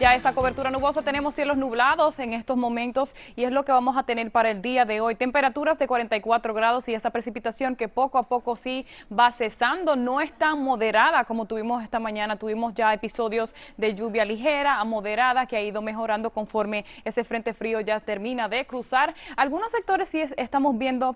Ya esa cobertura nubosa, tenemos cielos nublados en estos momentos y es lo que vamos a tener para el día de hoy. Temperaturas de 44 grados y esa precipitación que poco a poco sí va cesando, no es tan moderada como tuvimos esta mañana. Tuvimos ya episodios de lluvia ligera a moderada que ha ido mejorando conforme ese frente frío ya termina de cruzar. Algunos sectores sí estamos viendo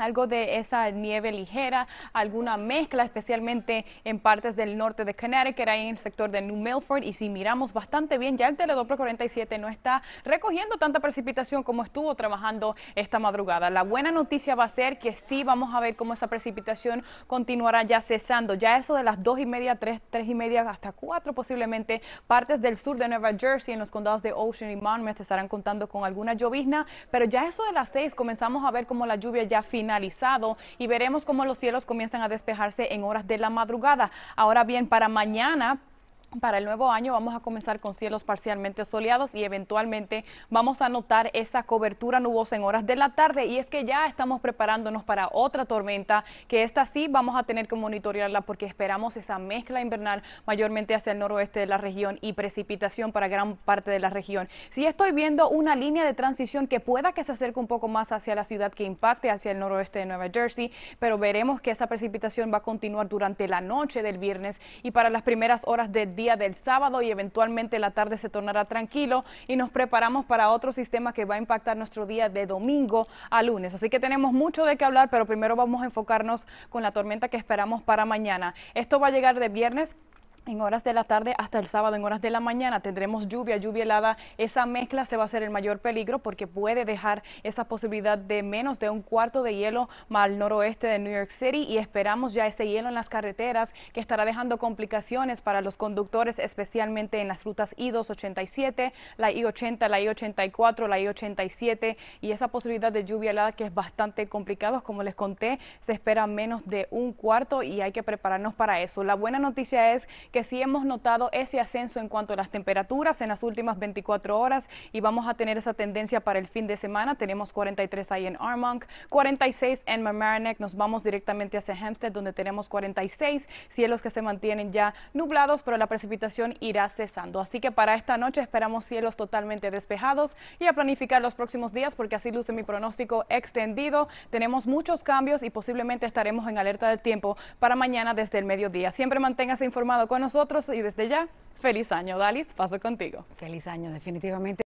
algo de esa nieve ligera, alguna mezcla, especialmente en partes del norte de Connecticut, ahí en el sector de New Milford. Y si miramos bastante bien, ya el TELEDOPRO 47 no está recogiendo tanta precipitación como estuvo trabajando esta madrugada. La buena noticia va a ser que sí vamos a ver cómo esa precipitación continuará ya cesando. Ya eso de las dos y media, 3, tres y media, hasta 4 posiblemente, partes del sur de Nueva Jersey, en los condados de Ocean y Monmouth, estarán contando con alguna llovizna. Pero ya eso de las 6 comenzamos a ver cómo la lluvia ya final finalizado y veremos cómo los cielos comienzan a despejarse en horas de la madrugada. Ahora bien, para mañana para el nuevo año vamos a comenzar con cielos parcialmente soleados y eventualmente vamos a notar esa cobertura nubosa en horas de la tarde y es que ya estamos preparándonos para otra tormenta que esta sí vamos a tener que monitorearla porque esperamos esa mezcla invernal mayormente hacia el noroeste de la región y precipitación para gran parte de la región. Si estoy viendo una línea de transición que pueda que se acerque un poco más hacia la ciudad que impacte hacia el noroeste de Nueva Jersey, pero veremos que esa precipitación va a continuar durante la noche del viernes y para las primeras horas del día del sábado y eventualmente la tarde se tornará tranquilo y nos preparamos para otro sistema que va a impactar nuestro día de domingo a lunes. Así que tenemos mucho de qué hablar, pero primero vamos a enfocarnos con la tormenta que esperamos para mañana. Esto va a llegar de viernes en horas de la tarde hasta el sábado, en horas de la mañana tendremos lluvia, lluvia helada. Esa mezcla se va a ser el mayor peligro porque puede dejar esa posibilidad de menos de un cuarto de hielo al noroeste de New York City y esperamos ya ese hielo en las carreteras que estará dejando complicaciones para los conductores, especialmente en las rutas I-287, la I-80, la I-84, la I-87 y esa posibilidad de lluvia helada que es bastante complicada. Como les conté, se espera menos de un cuarto y hay que prepararnos para eso. La buena noticia es que que sí hemos notado ese ascenso en cuanto a las temperaturas en las últimas 24 horas y vamos a tener esa tendencia para el fin de semana. Tenemos 43 ahí en Armonk, 46 en Mamaroneck, nos vamos directamente hacia Hempstead donde tenemos 46 cielos que se mantienen ya nublados, pero la precipitación irá cesando. Así que para esta noche esperamos cielos totalmente despejados y a planificar los próximos días porque así luce mi pronóstico extendido. Tenemos muchos cambios y posiblemente estaremos en alerta de tiempo para mañana desde el mediodía. Siempre manténgase informado con nosotros y desde ya, feliz año, Dalis, paso contigo. Feliz año, definitivamente.